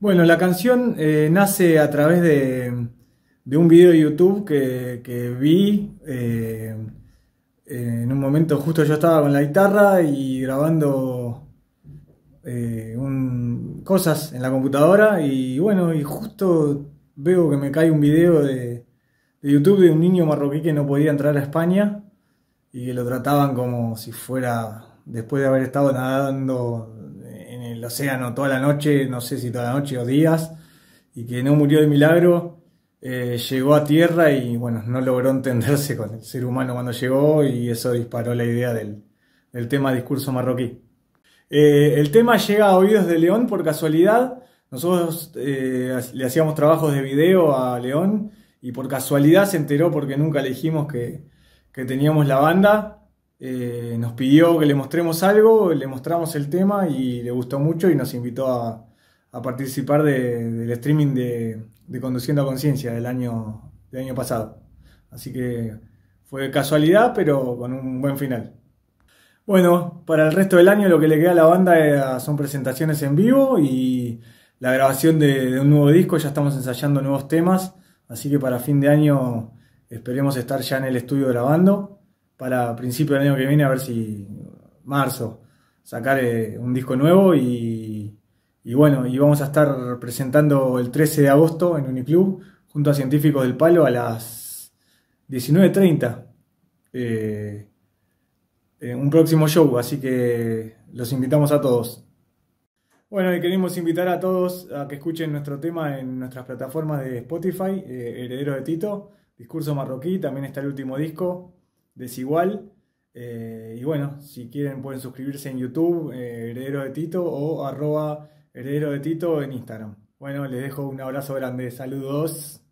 Bueno, la canción eh, nace a través de, un video de YouTube que, vi. Eh, eh, en un momento justo yo estaba con la guitarra y grabando cosas en la computadora y bueno, y justo veo que me cae un video de, de YouTube de un niño marroquí que no podía entrar a España y que lo trataban como si fuera, después de haber estado nadando el océano toda la noche, no sé si toda la noche o días, y que no murió de milagro, eh, llegó a tierra y bueno, no logró entenderse con el ser humano cuando llegó y eso disparó la idea del, tema discurso marroquí. Eh, el tema llega a oídos de León por casualidad. Nosotros eh, le hacíamos trabajos de video a León y por casualidad se enteró porque nunca le dijimos que, que teníamos la banda eh, nos pidió que le mostremos algo, le mostramos el tema y le gustó mucho y nos invitó a, participar del streaming de, Conduciendo a Conciencia del año, del año pasado. Así que fue casualidad, pero con un buen final. Bueno, para el resto del año lo que le queda a la banda ah, son presentaciones en vivo y la grabación de un nuevo disco. Ya estamos ensayando nuevos temas, así que para fin de año esperemos estar ya en el estudio grabando para principio del año que viene, a ver si marzo, sacar eh, un disco nuevo y, bueno, y vamos a estar presentando el 13 de agosto en Uniclub junto a científicos del palo a las 19.30. en eh, eh, un próximo show, así que los invitamos a todos. Bueno, y queremos invitar a todos a que escuchen nuestro tema en nuestras plataformas de Spotify, Heredero de Tito, Discurso Marroquí, también está el último disco, desigual. Eh, y bueno, si quieren pueden suscribirse en YouTube, eh, Heredero de Tito, o arroba Heredero de Tito en Instagram. Bueno, les dejo un abrazo grande, saludos.